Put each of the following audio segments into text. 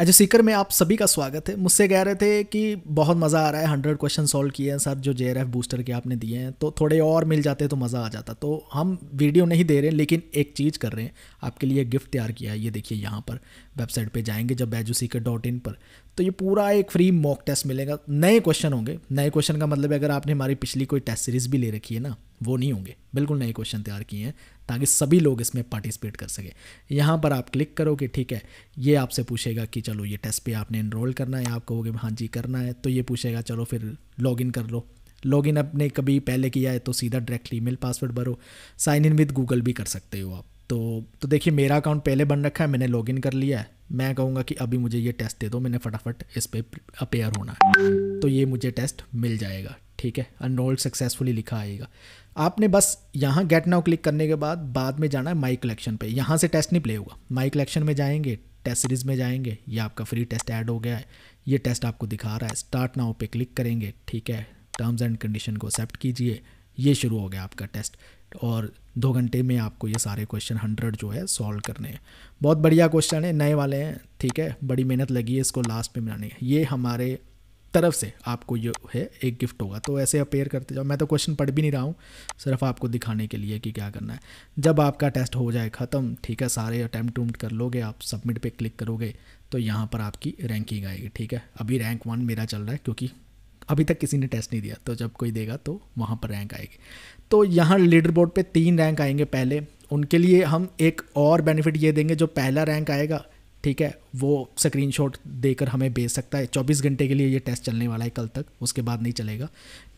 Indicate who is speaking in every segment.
Speaker 1: as a Sikar में आप सभी का स्वागत है मुझसे कह रहे थे कि बहुत मज़ा आ रहा है हंड्रेड क्वेश्चन सॉल्व किए हैं सर जो जे बूस्टर के आपने दिए हैं तो थोड़े और मिल जाते तो मज़ा आ जाता तो हम वीडियो नहीं दे रहे हैं लेकिन एक चीज़ कर रहे हैं आपके लिए गिफ्ट तैयार किया है ये देखिए यहाँ पर वेबसाइट पर जाएंगे जब एजू सीकर डॉट इन पर तो ये पूरा एक फ्री मॉक टेस्ट मिलेगा नए क्वेश्चन होंगे नए क्वेश्चन का मतलब है अगर आपने हमारी पिछली कोई टेस्ट सीरीज़ भी ले रखी है ना वो नहीं होंगे बिल्कुल नए क्वेश्चन तैयार किए हैं ताकि सभी लोग इसमें पार्टिसिपेट कर सकें यहाँ पर आप क्लिक करोगे ठीक है ये आपसे पूछेगा कि चलो ये टेस्ट पे आपने इनरोल करना है आप कहोगे हाँ जी करना है तो ये पूछेगा चलो फिर लॉगिन कर लो लॉगिन आपने कभी पहले किया है तो सीधा डायरेक्टली ईमेल पासवर्ड भरो साइन इन विद गूगल भी कर सकते हो आप तो तो देखिए मेरा अकाउंट पहले बन रखा है मैंने लॉगिन कर लिया है मैं कहूँगा कि अभी मुझे ये टेस्ट दे दो मैंने फटाफट इस पर अपेयर होना है तो ये मुझे टेस्ट मिल जाएगा ठीक है अनरोल्ड सक्सेसफुली लिखा आएगा आपने बस यहाँ गेट नाउ क्लिक करने के बाद बाद में जाना है माई कलेक्शन पे यहाँ से टेस्ट नहीं प्ले होगा माई कलेक्शन में जाएंगे टेस्ट सीरीज में जाएंगे ये आपका फ्री टेस्ट ऐड हो गया है ये टेस्ट आपको दिखा रहा है स्टार्ट नाउ पे क्लिक करेंगे ठीक है टर्म्स एंड कंडीशन को एक्सेप्ट कीजिए ये शुरू हो गया आपका टेस्ट और दो घंटे में आपको ये सारे क्वेश्चन हंड्रेड जो है सॉल्व करने हैं बहुत बढ़िया क्वेश्चन है नए वाले हैं ठीक है बड़ी मेहनत लगी है इसको लास्ट में बनाने ये हमारे तरफ से आपको ये है एक गिफ्ट होगा तो ऐसे अपेयर करते जाओ मैं तो क्वेश्चन पढ़ भी नहीं रहा हूँ सिर्फ आपको दिखाने के लिए कि क्या करना है जब आपका टेस्ट हो जाए ख़त्म ठीक है सारे अटैम्प्ट उम्प्ट कर लोगे आप सबमिट पे क्लिक करोगे तो यहाँ पर आपकी रैंकिंग आएगी ठीक है अभी रैंक वन मेरा चल रहा है क्योंकि अभी तक किसी ने टेस्ट नहीं दिया तो जब कोई देगा तो वहाँ पर रैंक आएगी तो यहाँ लीडर बोर्ड पर तीन रैंक आएंगे पहले उनके लिए हम एक और बेनिफिट ये देंगे जो पहला रैंक आएगा ठीक है वो शॉट देकर हमें भेज सकता है 24 घंटे के लिए ये टेस्ट चलने वाला है कल तक उसके बाद नहीं चलेगा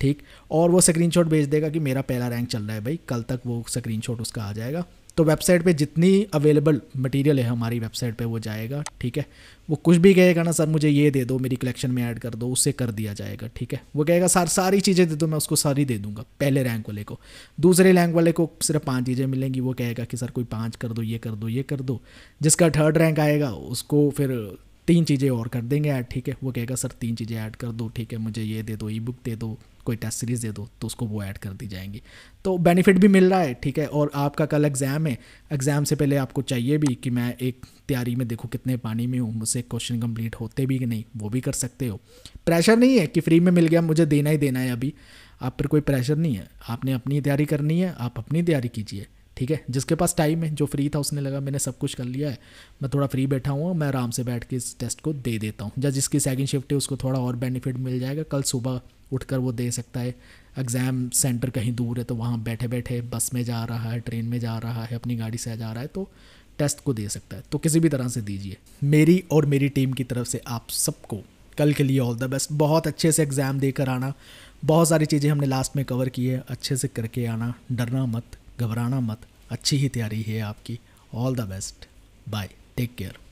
Speaker 1: ठीक और वो शॉट भेज देगा कि मेरा पहला रैंक चल रहा है भाई कल तक वो शॉट उसका आ जाएगा तो वेबसाइट पे जितनी अवेलेबल मटेरियल है हमारी वेबसाइट पे वो जाएगा ठीक है वो कुछ भी कहेगा ना सर मुझे ये दे दो मेरी कलेक्शन में ऐड कर दो उससे कर दिया जाएगा ठीक है वो कहेगा सर सारी चीज़ें दे दो मैं उसको सारी दे दूंगा पहले रैंक वाले को दूसरे रैंक वाले को सिर्फ पाँच चीज़ें मिलेंगी वो कहेगा कि सर कोई पाँच कर दो ये कर दो ये कर दो जिसका थर्ड रैंक आएगा उसको फिर तीन चीज़ें और कर देंगे ऐड ठीक है वो कहेगा सर तीन चीज़ें ऐड कर दो ठीक है मुझे ये दे दो ई बुक दे दो कोई टेस्ट सीरीज़ दे दो तो उसको वो ऐड कर दी जाएंगी तो बेनिफिट भी मिल रहा है ठीक है और आपका कल एग्ज़ाम है एग्ज़ाम से पहले आपको चाहिए भी कि मैं एक तैयारी में देखूँ कितने पानी में हूँ मुझसे क्वेश्चन कंप्लीट होते भी कि नहीं वो भी कर सकते हो प्रेशर नहीं है कि फ्री में मिल गया मुझे देना ही देना है अभी आप पर कोई प्रेशर नहीं है आपने अपनी तैयारी करनी है आप अपनी तैयारी कीजिए ठीक है जिसके पास टाइम है जो फ्री था उसने लगा मैंने सब कुछ कर लिया है मैं थोड़ा फ्री बैठा हुआ मैं आराम से बैठ के इस टेस्ट को दे देता हूँ या जिसकी सेकेंड शिफ्ट है उसको थोड़ा और बेनिफिट मिल जाएगा कल सुबह उठकर वो दे सकता है एग्ज़ाम सेंटर कहीं दूर है तो वहाँ बैठे बैठे बस में जा रहा है ट्रेन में जा रहा है अपनी गाड़ी से जा रहा है तो टेस्ट को दे सकता है तो किसी भी तरह से दीजिए मेरी और मेरी टीम की तरफ से आप सबको कल के लिए ऑल द बेस्ट बहुत अच्छे से एग्ज़ाम देकर आना बहुत सारी चीज़ें हमने लास्ट में कवर की है अच्छे से करके आना डरना मत घबराना मत अच्छी ही तैयारी है आपकी all the best bye take care